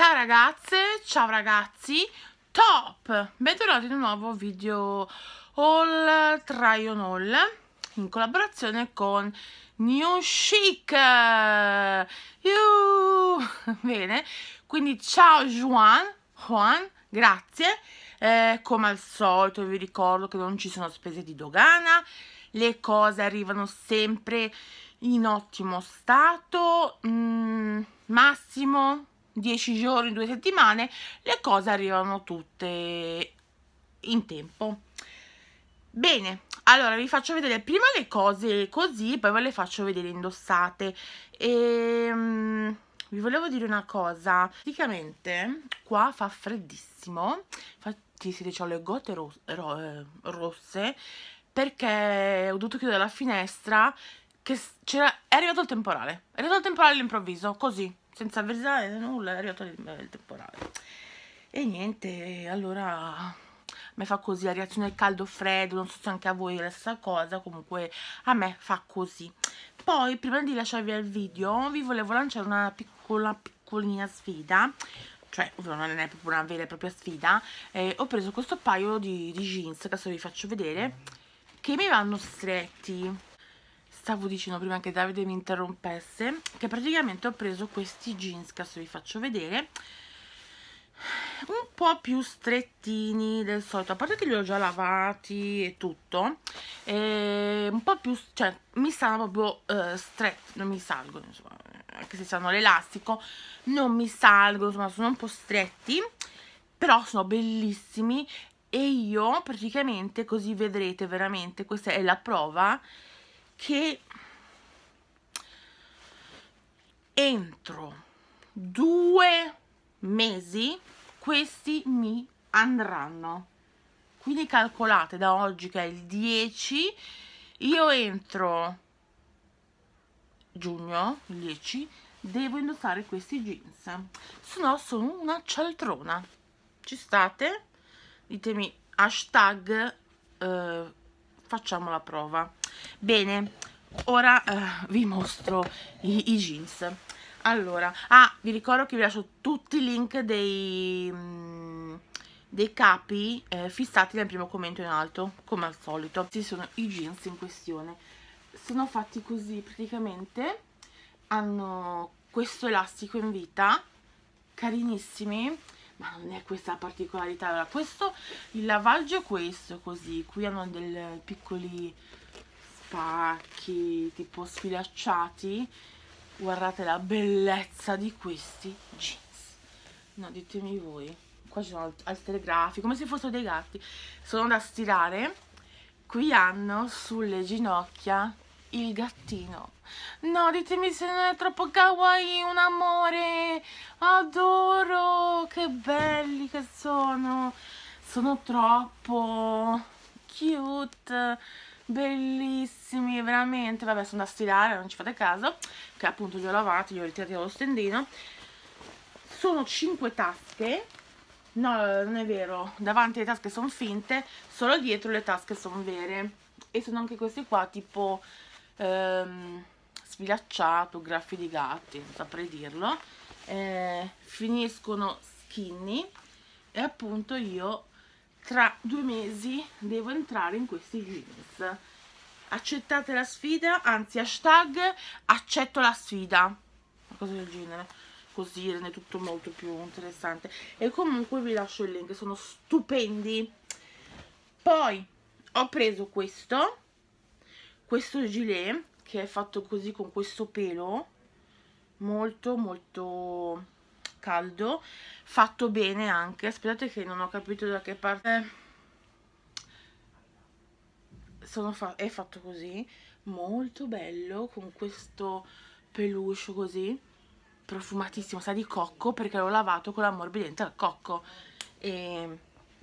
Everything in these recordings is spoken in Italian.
Ciao ragazze, ciao ragazzi, top! Bentornati in un nuovo video haul try on haul in collaborazione con New Chic! Yuh! Bene, quindi ciao Juan, Juan grazie. Eh, come al solito vi ricordo che non ci sono spese di dogana, le cose arrivano sempre in ottimo stato, mm, massimo 10 giorni, 2 settimane, le cose arrivano tutte in tempo. Bene, allora vi faccio vedere prima le cose così, poi ve le faccio vedere indossate. E, um, vi volevo dire una cosa, praticamente qua fa freddissimo, infatti siete ho le gote ro ro eh, rosse, perché ho dovuto chiudere la finestra, che è arrivato il temporale, è arrivato il temporale all'improvviso, così, senza avversare nulla, è arrivato il, il temporale. E niente, allora mi fa così la reazione al caldo freddo, non so se anche a voi è la stessa cosa, comunque a me fa così. Poi, prima di lasciarvi al video, vi volevo lanciare una piccola, piccolina sfida, cioè non è proprio una vera e propria sfida, eh, ho preso questo paio di, di jeans, che adesso vi faccio vedere, che mi vanno stretti, stavo dicendo prima che Davide mi interrompesse che praticamente ho preso questi jeans che adesso vi faccio vedere un po' più strettini del solito a parte che li ho già lavati e tutto e un po' più cioè mi stanno proprio eh, stretti non mi salgono insomma anche se hanno l'elastico non mi salgono insomma sono un po' stretti però sono bellissimi e io praticamente così vedrete veramente questa è la prova che entro due mesi questi mi andranno quindi calcolate da oggi che è il 10 io entro giugno il 10 devo indossare questi jeans se no sono una cialtrona ci state? ditemi hashtag eh, facciamo la prova bene ora eh, vi mostro i, i, jeans allora ah vi ricordo che vi lascio tutti i link dei, mh, mm, dei capi eh, fissati nel primo commento in alto come al solito questi sono i jeans in questione sono fatti così praticamente hanno questo elastico in vita carinissimi ma non è questa la particolarità allora questo il lavaggio è questo così qui hanno dei piccoli spacchi tipo sfilacciati guardate la bellezza di questi jeans no ditemi voi qua ci sono altre grafiche come se fossero dei gatti sono da stirare qui hanno sulle ginocchia il gattino No, ditemi se non è troppo kawaii, un amore. Adoro, che belli che sono. Sono troppo cute, bellissimi, veramente. Vabbè, sono da stirare, non ci fate caso, che appunto li ho lavati, li ho ritirati dallo stendino. Sono cinque tasche, No, non è vero, davanti le tasche sono finte, solo dietro le tasche sono vere. E sono anche queste qua, tipo... Ehm, sfilacciato, graffi di gatti, saprei dirlo, eh, finiscono skinny e appunto io tra due mesi devo entrare in questi jeans. Accettate la sfida, anzi hashtag accetto la sfida, una cosa del genere, così rende tutto molto più interessante. E comunque vi lascio il link, sono stupendi. Poi ho preso questo, questo gilet che è fatto così con questo pelo molto molto caldo fatto bene anche aspettate che non ho capito da che parte fa è fatto così molto bello con questo peluche così profumatissimo sa di cocco perché l'ho lavato con l'ammorbidente al cocco e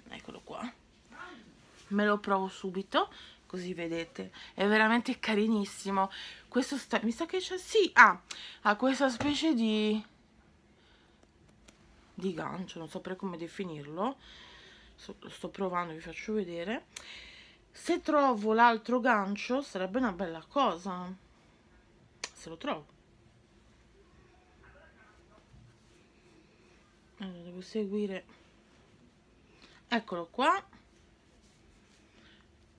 eccolo qua me lo provo subito così vedete è veramente carinissimo questo sta mi sa che c'è sì ah, ha questa specie di di gancio non saprei come definirlo sto, sto provando vi faccio vedere se trovo l'altro gancio sarebbe una bella cosa se lo trovo allora devo seguire eccolo qua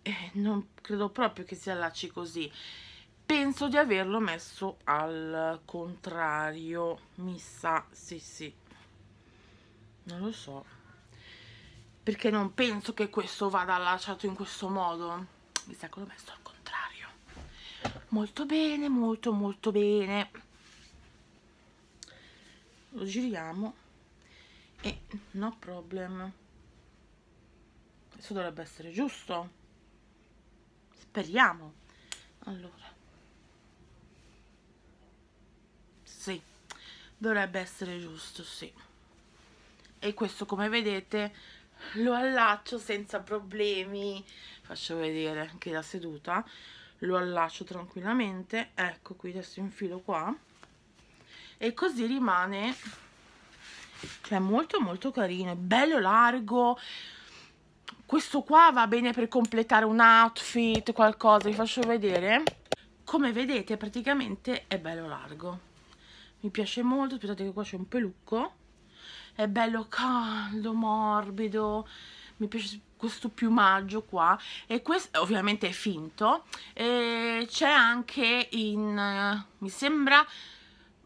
eh, non credo proprio che si allacci così penso di averlo messo al contrario mi sa sì sì non lo so perché non penso che questo vada allacciato in questo modo mi sa che l'ho messo al contrario molto bene molto molto bene lo giriamo e no problem questo dovrebbe essere giusto speriamo allora sì dovrebbe essere giusto sì e questo come vedete lo allaccio senza problemi faccio vedere anche la seduta lo allaccio tranquillamente ecco qui adesso infilo qua e così rimane cioè molto molto carino è bello largo questo qua va bene per completare un outfit, qualcosa, vi faccio vedere. Come vedete praticamente è bello largo. Mi piace molto, aspettate che qua c'è un pelucco. È bello caldo, morbido, mi piace questo piumaggio qua. E questo ovviamente è finto. C'è anche in, eh, mi sembra,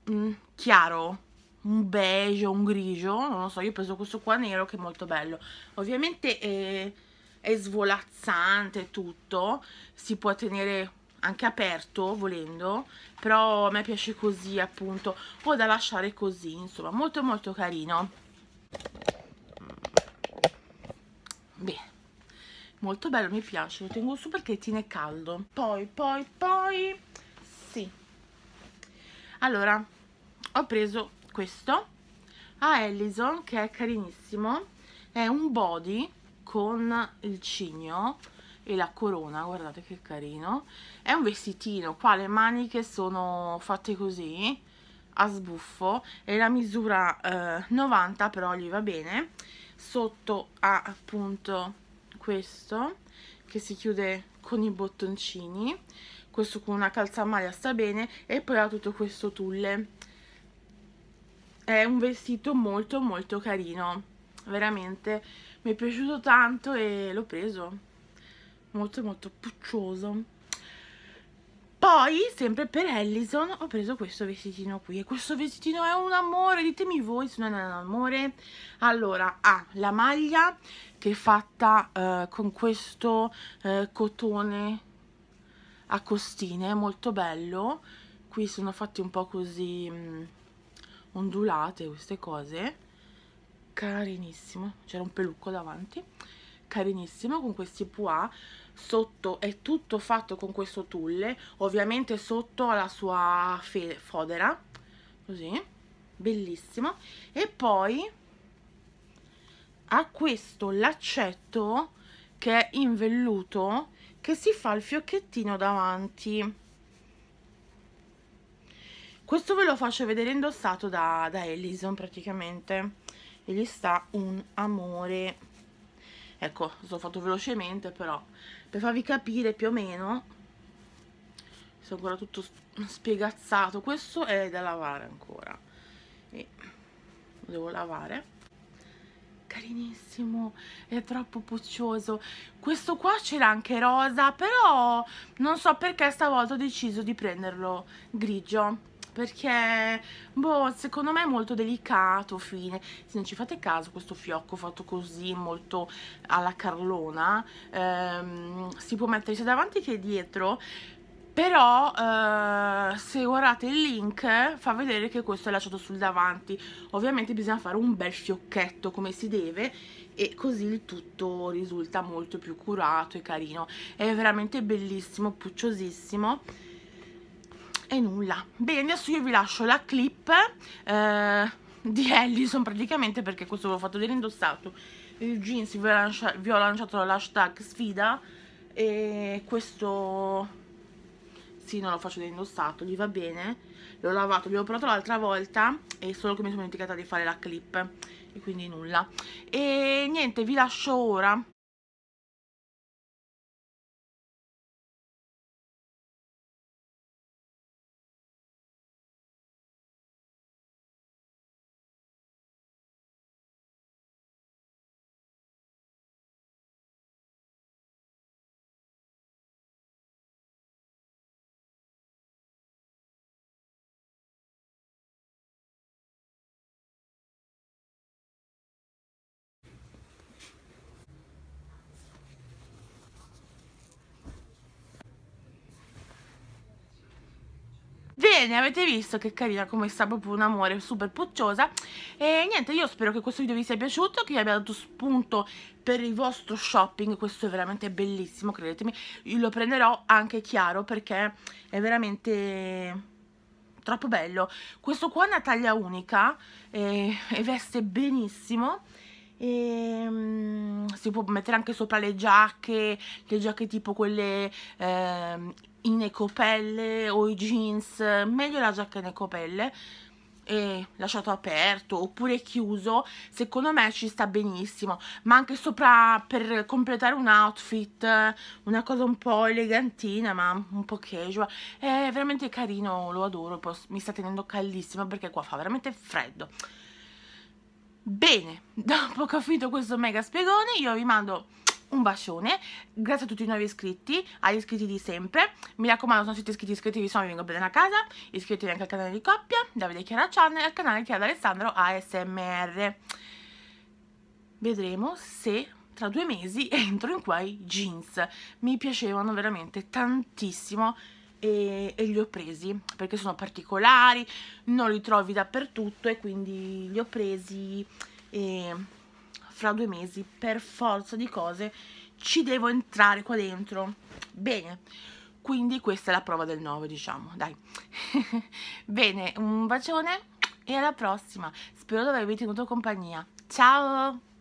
mh, mm, chiaro, un beige o un grigio, non lo so, io ho preso questo qua nero che è molto bello. Ovviamente è, eh, è svolazzante tutto, si può tenere anche aperto volendo, però a me piace così appunto, o da lasciare così, insomma, molto molto carino. Bene, molto bello, mi piace, lo tengo su perché tiene caldo. Poi, poi, poi, sì. Allora, ho preso questo a ah, Ellison che è carinissimo è un body con il cigno e la corona guardate che carino è un vestitino qua le maniche sono fatte così a sbuffo e la misura eh, 90 però gli va bene sotto ha appunto questo che si chiude con i bottoncini questo con una calza a maglia sta bene e poi ha tutto questo tulle è un vestito molto molto carino veramente mi è piaciuto tanto e l'ho preso molto molto puccioso poi sempre per Allison ho preso questo vestitino qui e questo vestitino è un amore ditemi voi se non è un amore allora ha ah, la maglia che è fatta eh, con questo eh, cotone a costine molto bello qui sono fatti un po' così mm, ondulate queste cose carinissimo c'era un pelucco davanti carinissimo con questi pois sotto è tutto fatto con questo tulle ovviamente sotto alla sua fodera così bellissimo e poi ha questo laccetto che è in velluto che si fa il fiocchettino davanti questo ve lo faccio vedere indossato da, da Ellison praticamente e gli sta un amore ecco l'ho fatto velocemente però per farvi capire più o meno sono ancora tutto spiegazzato questo è da lavare ancora e lo devo lavare carinissimo, è troppo puccioso. Questo qua c'era anche rosa, però non so perché stavolta ho deciso di prenderlo grigio perché boh secondo me è molto delicato fine se non ci fate caso questo fiocco fatto così molto alla carlona ehm, si può mettere sia davanti che dietro però eh, se guardate il link fa vedere che questo è lasciato sul davanti ovviamente bisogna fare un bel fiocchetto come si deve e così il tutto risulta molto più curato e carino è veramente bellissimo, pucciosissimo e nulla bene adesso io vi lascio la clip eh, di Ellison praticamente perché questo l'ho fatto vedere indossato il jeans vi ho, lancia, vi ho lanciato l'hashtag sfida e questo sì non lo faccio vedere indossato gli va bene l'ho lavato l'ho provato l'altra volta e solo che mi sono dimenticata di fare la clip e quindi nulla e niente vi lascio ora bene avete visto che carina come sta proprio un amore super pucciosa e niente io spero che questo video vi sia piaciuto che vi abbia dato spunto per il vostro shopping questo è veramente bellissimo credetemi io lo prenderò anche chiaro perché è veramente troppo bello questo qua è una taglia unica eh, e veste benissimo e, um, si può mettere anche sopra le giacche, le giacche tipo quelle eh, in ecopelle o i jeans, meglio la giacca in ecopelle, e lasciato aperto oppure chiuso secondo me ci sta benissimo ma anche sopra per completare un outfit una cosa un po' elegantina ma un po' casual è veramente carino lo adoro mi sta tenendo caldissima perché qua fa veramente freddo Bene, dopo che ho finito questo mega spiegone, io vi mando un bacione, grazie a tutti i nuovi iscritti, agli iscritti di sempre, mi raccomando se non siete iscritti iscrivetevi, se no vi vengo bene a casa, iscrivetevi anche al canale di coppia, Davide Chiara Channel e al canale Chiara Alessandro ASMR. Vedremo se tra due mesi entro in quei jeans, mi piacevano veramente tantissimo, e, e, li ho presi perché sono particolari, non li trovi dappertutto e quindi li ho presi e fra due mesi per forza di cose ci devo entrare qua dentro. Bene, quindi questa è la prova del 9 diciamo, dai. Bene, un bacione e alla prossima. Spero di avervi tenuto compagnia. Ciao!